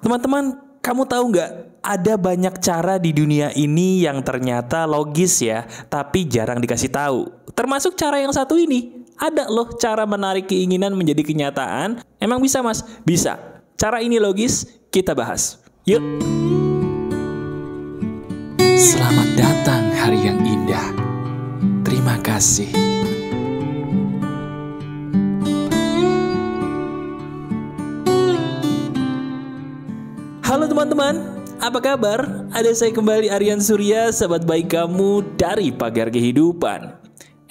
Teman-teman, kamu tahu nggak? Ada banyak cara di dunia ini yang ternyata logis ya, tapi jarang dikasih tahu. Termasuk cara yang satu ini. Ada loh cara menarik keinginan menjadi kenyataan. Emang bisa mas? Bisa. Cara ini logis, kita bahas. Yuk! Selamat datang hari yang indah. Terima kasih teman-teman, apa kabar? Ada saya kembali Aryan Surya, sahabat baik kamu dari Pagar Kehidupan.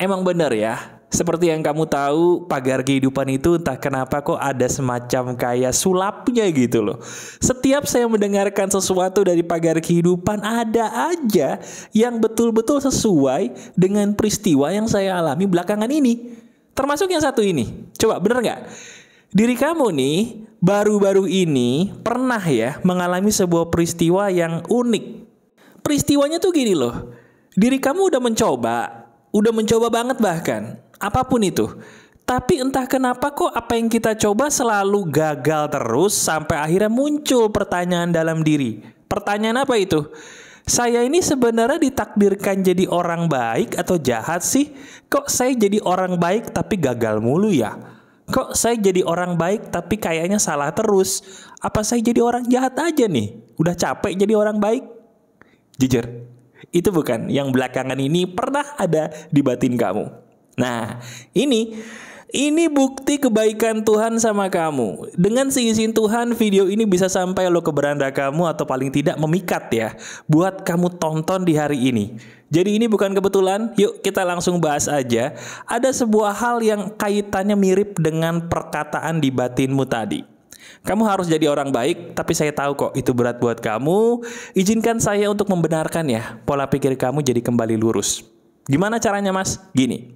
Emang benar ya, seperti yang kamu tahu, pagar kehidupan itu entah kenapa kok ada semacam kayak sulapnya gitu loh. Setiap saya mendengarkan sesuatu dari pagar kehidupan, ada aja yang betul-betul sesuai dengan peristiwa yang saya alami belakangan ini. Termasuk yang satu ini. Coba bener nggak? Diri kamu nih baru-baru ini pernah ya mengalami sebuah peristiwa yang unik. Peristiwanya tuh gini loh. Diri kamu udah mencoba, udah mencoba banget bahkan apapun itu. Tapi entah kenapa kok apa yang kita coba selalu gagal terus sampai akhirnya muncul pertanyaan dalam diri. Pertanyaan apa itu? Saya ini sebenarnya ditakdirkan jadi orang baik atau jahat sih? Kok saya jadi orang baik tapi gagal mulu ya? Kok saya jadi orang baik tapi kayaknya salah terus? Apa saya jadi orang jahat aja nih? Udah capek jadi orang baik? Jujur, itu bukan yang belakangan ini pernah ada di batin kamu. Nah, ini ini bukti kebaikan Tuhan sama kamu. Dengan seizin Tuhan, video ini bisa sampai lo ke beranda kamu atau paling tidak memikat ya. Buat kamu tonton di hari ini. Jadi ini bukan kebetulan, yuk kita langsung bahas aja. Ada sebuah hal yang kaitannya mirip dengan perkataan di batinmu tadi. Kamu harus jadi orang baik, tapi saya tahu kok itu berat buat kamu. Izinkan saya untuk membenarkan ya, pola pikir kamu jadi kembali lurus. Gimana caranya mas? Gini,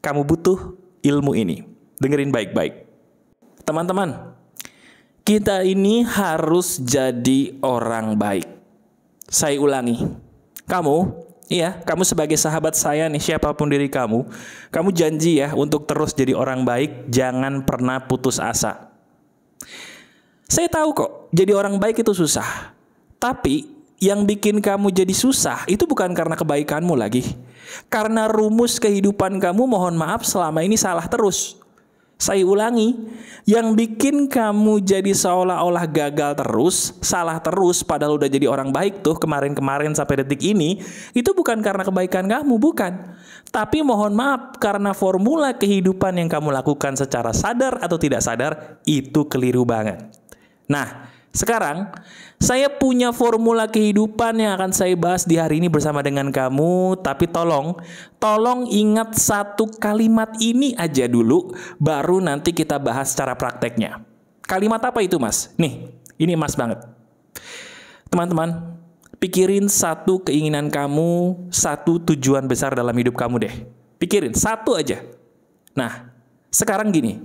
kamu butuh ilmu ini. Dengerin baik-baik. Teman-teman, kita ini harus jadi orang baik. Saya ulangi. Kamu, iya, kamu sebagai sahabat saya nih, siapapun diri kamu, kamu janji ya untuk terus jadi orang baik, jangan pernah putus asa. Saya tahu kok, jadi orang baik itu susah. Tapi yang bikin kamu jadi susah itu bukan karena kebaikanmu lagi. Karena rumus kehidupan kamu mohon maaf selama ini salah terus. Saya ulangi, yang bikin kamu jadi seolah-olah gagal terus, salah terus padahal udah jadi orang baik tuh kemarin-kemarin sampai detik ini, itu bukan karena kebaikan kamu, bukan. Tapi mohon maaf karena formula kehidupan yang kamu lakukan secara sadar atau tidak sadar itu keliru banget. Nah, sekarang, saya punya formula kehidupan yang akan saya bahas di hari ini bersama dengan kamu, tapi tolong, tolong ingat satu kalimat ini aja dulu, baru nanti kita bahas secara prakteknya. Kalimat apa itu, Mas? Nih, ini Mas banget. Teman-teman, pikirin satu keinginan kamu, satu tujuan besar dalam hidup kamu deh. Pikirin, satu aja. Nah, sekarang gini,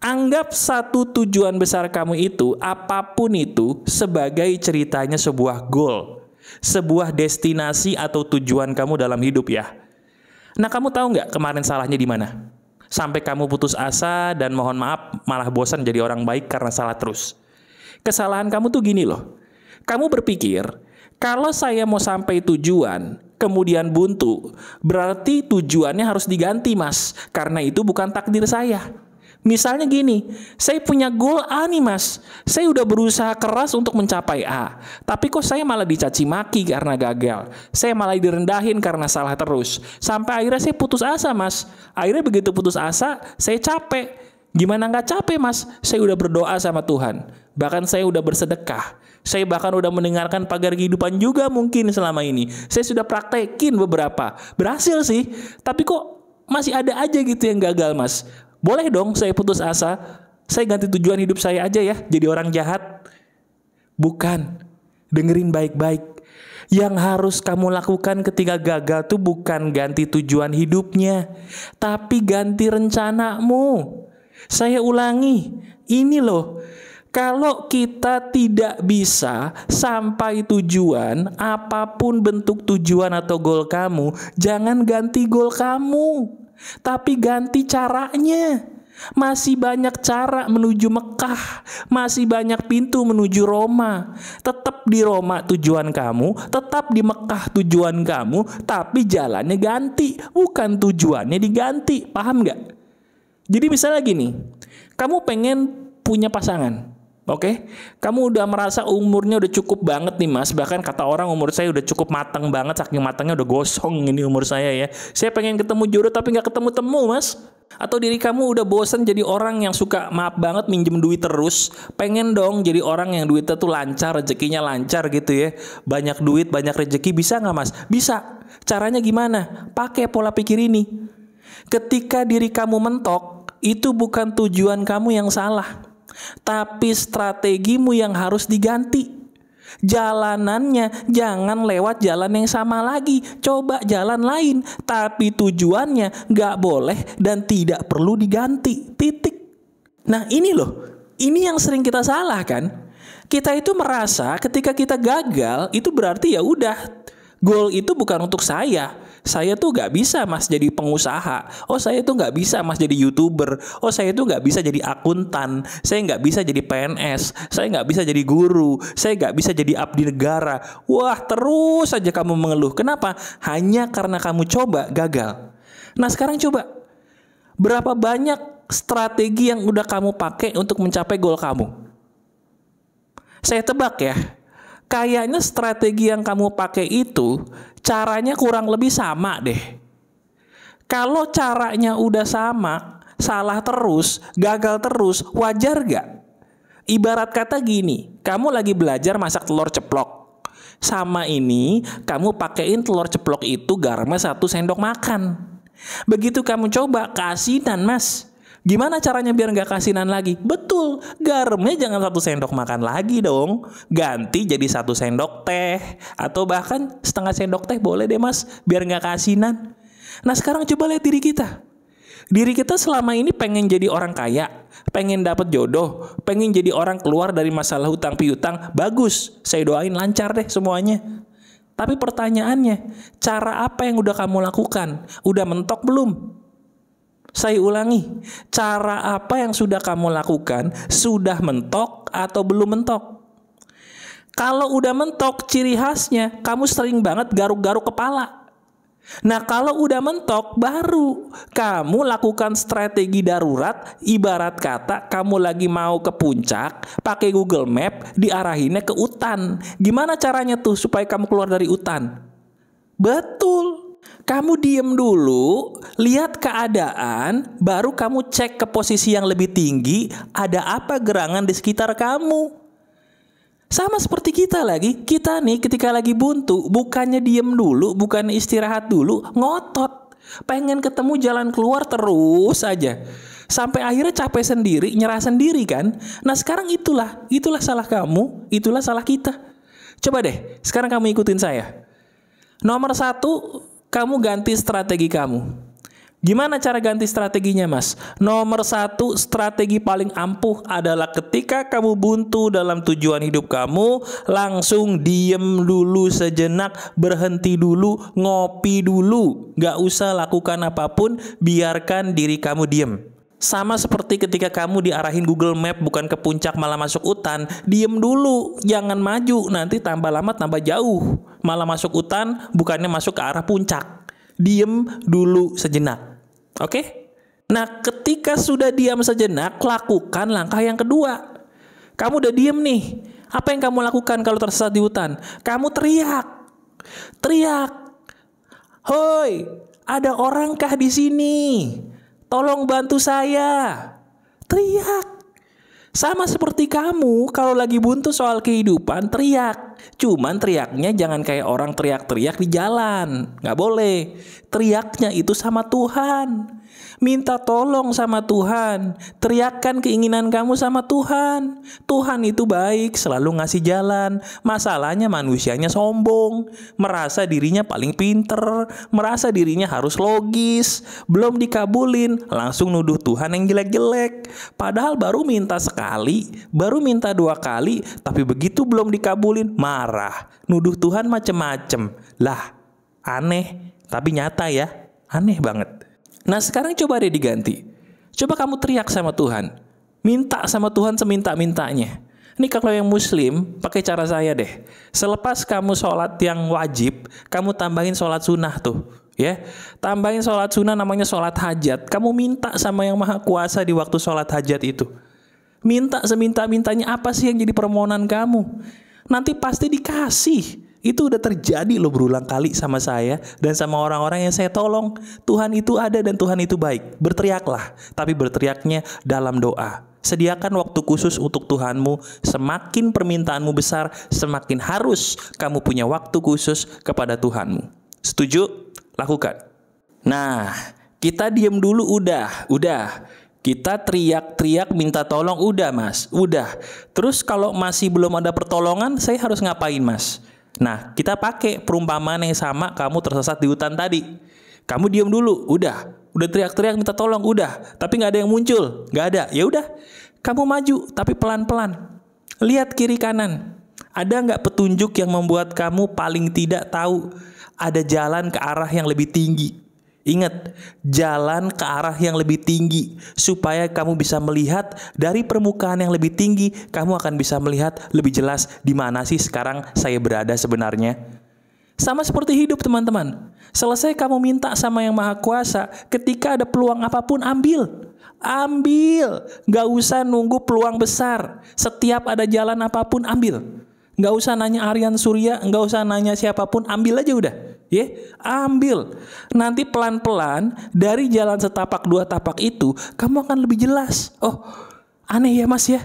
Anggap satu tujuan besar kamu itu, apapun itu, sebagai ceritanya sebuah goal, sebuah destinasi atau tujuan kamu dalam hidup ya. Nah, kamu tahu nggak kemarin salahnya di mana? Sampai kamu putus asa dan mohon maaf malah bosan jadi orang baik karena salah terus. Kesalahan kamu tuh gini loh. Kamu berpikir, kalau saya mau sampai tujuan, kemudian buntu, berarti tujuannya harus diganti mas, karena itu bukan takdir saya. Misalnya gini, saya punya goal A nih mas, saya udah berusaha keras untuk mencapai A, tapi kok saya malah dicaci maki karena gagal, saya malah direndahin karena salah terus, sampai akhirnya saya putus asa mas, akhirnya begitu putus asa, saya capek, gimana nggak capek mas, saya udah berdoa sama Tuhan, bahkan saya udah bersedekah, saya bahkan udah mendengarkan pagar kehidupan juga mungkin selama ini, saya sudah praktekin beberapa, berhasil sih, tapi kok masih ada aja gitu yang gagal mas, boleh dong saya putus asa. Saya ganti tujuan hidup saya aja ya, jadi orang jahat. Bukan. Dengerin baik-baik. Yang harus kamu lakukan ketika gagal tuh bukan ganti tujuan hidupnya, tapi ganti rencanamu. Saya ulangi, ini loh. Kalau kita tidak bisa sampai tujuan, apapun bentuk tujuan atau goal kamu, jangan ganti goal kamu tapi ganti caranya. Masih banyak cara menuju Mekah, masih banyak pintu menuju Roma. Tetap di Roma tujuan kamu, tetap di Mekah tujuan kamu, tapi jalannya ganti, bukan tujuannya diganti. Paham nggak? Jadi misalnya gini, kamu pengen punya pasangan, Oke, okay? kamu udah merasa umurnya udah cukup banget nih mas. Bahkan kata orang umur saya udah cukup matang banget, saking matangnya udah gosong ini umur saya ya. Saya pengen ketemu jodoh tapi nggak ketemu-temu mas. Atau diri kamu udah bosan jadi orang yang suka maaf banget minjem duit terus Pengen dong jadi orang yang duitnya tuh lancar, rezekinya lancar gitu ya Banyak duit, banyak rezeki, bisa nggak mas? Bisa Caranya gimana? Pakai pola pikir ini Ketika diri kamu mentok, itu bukan tujuan kamu yang salah tapi strategimu yang harus diganti. Jalanannya jangan lewat jalan yang sama lagi, coba jalan lain, tapi tujuannya gak boleh dan tidak perlu diganti. Titik. Nah ini loh, ini yang sering kita salah kan? Kita itu merasa ketika kita gagal itu berarti ya udah goal itu bukan untuk saya. Saya tuh nggak bisa mas jadi pengusaha. Oh saya tuh nggak bisa mas jadi youtuber. Oh saya tuh nggak bisa jadi akuntan. Saya nggak bisa jadi PNS. Saya nggak bisa jadi guru. Saya nggak bisa jadi abdi negara. Wah terus saja kamu mengeluh. Kenapa? Hanya karena kamu coba gagal. Nah sekarang coba berapa banyak strategi yang udah kamu pakai untuk mencapai goal kamu? Saya tebak ya, kayaknya strategi yang kamu pakai itu caranya kurang lebih sama deh. Kalau caranya udah sama, salah terus, gagal terus, wajar gak? Ibarat kata gini, kamu lagi belajar masak telur ceplok. Sama ini, kamu pakein telur ceplok itu garamnya satu sendok makan. Begitu kamu coba, keasinan mas. Gimana caranya biar nggak kasinan lagi? Betul, garamnya jangan satu sendok makan lagi dong. Ganti jadi satu sendok teh atau bahkan setengah sendok teh boleh deh mas, biar nggak kasinan. Nah sekarang coba lihat diri kita. Diri kita selama ini pengen jadi orang kaya, pengen dapat jodoh, pengen jadi orang keluar dari masalah hutang piutang. Bagus, saya doain lancar deh semuanya. Tapi pertanyaannya, cara apa yang udah kamu lakukan? Udah mentok belum? Saya ulangi, cara apa yang sudah kamu lakukan sudah mentok atau belum mentok? Kalau udah mentok, ciri khasnya kamu sering banget garuk-garuk kepala. Nah, kalau udah mentok, baru kamu lakukan strategi darurat. Ibarat kata, kamu lagi mau ke puncak, pakai Google Map, diarahinnya ke hutan. Gimana caranya tuh supaya kamu keluar dari hutan? Betul kamu diem dulu, lihat keadaan, baru kamu cek ke posisi yang lebih tinggi, ada apa gerangan di sekitar kamu. Sama seperti kita lagi, kita nih ketika lagi buntu, bukannya diem dulu, bukan istirahat dulu, ngotot. Pengen ketemu jalan keluar terus aja. Sampai akhirnya capek sendiri, nyerah sendiri kan. Nah sekarang itulah, itulah salah kamu, itulah salah kita. Coba deh, sekarang kamu ikutin saya. Nomor satu, kamu ganti strategi kamu. Gimana cara ganti strateginya, Mas? Nomor satu, strategi paling ampuh adalah ketika kamu buntu dalam tujuan hidup kamu, langsung diem dulu sejenak, berhenti dulu, ngopi dulu. Gak usah lakukan apapun, biarkan diri kamu diem. Sama seperti ketika kamu diarahin Google Map bukan ke puncak malah masuk hutan, diem dulu, jangan maju, nanti tambah lama tambah jauh. Malah masuk hutan, bukannya masuk ke arah puncak. Diem dulu sejenak. Oke? Okay? Nah, ketika sudah diam sejenak, lakukan langkah yang kedua. Kamu udah diem nih. Apa yang kamu lakukan kalau tersesat di hutan? Kamu teriak. Teriak. Hoi, ada orangkah di sini? tolong bantu saya. Teriak. Sama seperti kamu kalau lagi buntu soal kehidupan teriak. Cuman teriaknya jangan kayak orang teriak-teriak di jalan. Nggak boleh. Teriaknya itu sama Tuhan. Minta tolong sama Tuhan, teriakkan keinginan kamu sama Tuhan. Tuhan itu baik, selalu ngasih jalan. Masalahnya manusianya sombong, merasa dirinya paling pinter, merasa dirinya harus logis, belum dikabulin, langsung nuduh Tuhan yang jelek-jelek. Padahal baru minta sekali, baru minta dua kali, tapi begitu belum dikabulin, marah. Nuduh Tuhan macem-macem. Lah, aneh, tapi nyata ya, aneh banget. Nah sekarang coba deh diganti. Coba kamu teriak sama Tuhan. Minta sama Tuhan seminta-mintanya. Ini kalau yang muslim, pakai cara saya deh. Selepas kamu sholat yang wajib, kamu tambahin sholat sunnah tuh. Ya, tambahin sholat sunnah namanya sholat hajat. Kamu minta sama yang maha kuasa di waktu sholat hajat itu. Minta seminta-mintanya apa sih yang jadi permohonan kamu. Nanti pasti dikasih. Itu udah terjadi loh berulang kali sama saya dan sama orang-orang yang saya tolong. Tuhan itu ada dan Tuhan itu baik. Berteriaklah, tapi berteriaknya dalam doa. Sediakan waktu khusus untuk Tuhanmu. Semakin permintaanmu besar, semakin harus kamu punya waktu khusus kepada Tuhanmu. Setuju? Lakukan. Nah, kita diem dulu udah, udah. Kita teriak-teriak minta tolong udah mas, udah. Terus kalau masih belum ada pertolongan, saya harus ngapain mas? Nah, kita pakai perumpamaan yang sama kamu tersesat di hutan tadi. Kamu diem dulu, udah. Udah teriak-teriak minta tolong, udah. Tapi nggak ada yang muncul, nggak ada. Ya udah, kamu maju tapi pelan-pelan. Lihat kiri kanan. Ada nggak petunjuk yang membuat kamu paling tidak tahu ada jalan ke arah yang lebih tinggi? Ingat, jalan ke arah yang lebih tinggi supaya kamu bisa melihat dari permukaan yang lebih tinggi, kamu akan bisa melihat lebih jelas di mana sih sekarang saya berada sebenarnya. Sama seperti hidup, teman-teman. Selesai kamu minta sama yang maha kuasa, ketika ada peluang apapun ambil. Ambil, gak usah nunggu peluang besar. Setiap ada jalan apapun ambil nggak usah nanya Aryan Surya, nggak usah nanya siapapun, ambil aja udah. Ya, yeah? ambil. Nanti pelan-pelan dari jalan setapak dua tapak itu, kamu akan lebih jelas. Oh, aneh ya Mas ya.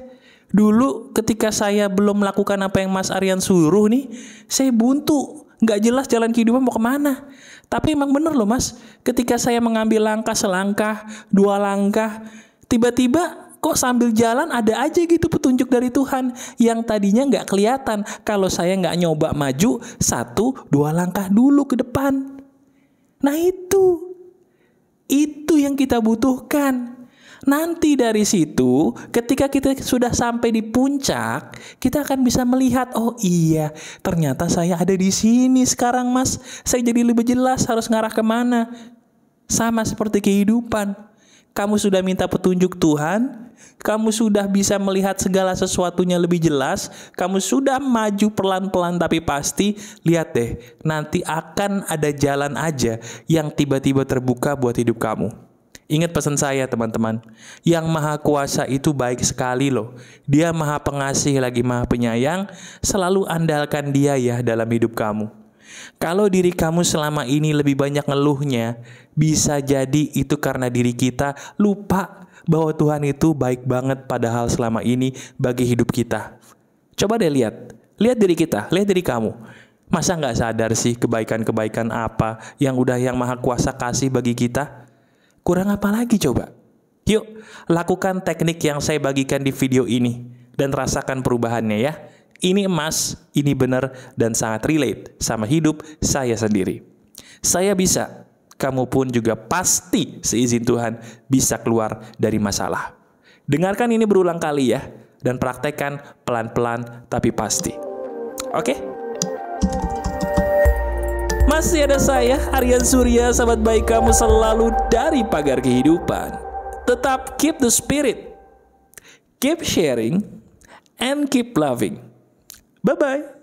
Dulu ketika saya belum melakukan apa yang Mas Aryan suruh nih, saya buntu, nggak jelas jalan kehidupan mau kemana. Tapi emang bener loh mas, ketika saya mengambil langkah selangkah, dua langkah, tiba-tiba kok sambil jalan ada aja gitu petunjuk dari Tuhan yang tadinya nggak kelihatan kalau saya nggak nyoba maju satu dua langkah dulu ke depan. Nah itu, itu yang kita butuhkan. Nanti dari situ, ketika kita sudah sampai di puncak, kita akan bisa melihat, oh iya, ternyata saya ada di sini sekarang mas. Saya jadi lebih jelas harus ngarah kemana. Sama seperti kehidupan kamu sudah minta petunjuk Tuhan, kamu sudah bisa melihat segala sesuatunya lebih jelas, kamu sudah maju pelan-pelan tapi pasti, lihat deh, nanti akan ada jalan aja yang tiba-tiba terbuka buat hidup kamu. Ingat pesan saya teman-teman, yang maha kuasa itu baik sekali loh. Dia maha pengasih lagi maha penyayang, selalu andalkan dia ya dalam hidup kamu. Kalau diri kamu selama ini lebih banyak ngeluhnya, bisa jadi itu karena diri kita lupa bahwa Tuhan itu baik banget padahal selama ini bagi hidup kita. Coba deh lihat, lihat diri kita, lihat diri kamu. Masa nggak sadar sih kebaikan-kebaikan apa yang udah yang maha kuasa kasih bagi kita? Kurang apa lagi coba? Yuk, lakukan teknik yang saya bagikan di video ini dan rasakan perubahannya ya. Ini emas, ini benar, dan sangat relate sama hidup saya sendiri. Saya bisa, kamu pun juga pasti seizin Tuhan bisa keluar dari masalah. Dengarkan ini berulang kali ya, dan praktekkan pelan-pelan tapi pasti. Oke? Masih ada saya, Aryan Surya, sahabat baik kamu selalu dari pagar kehidupan. Tetap keep the spirit, keep sharing, and keep loving. Bye bye.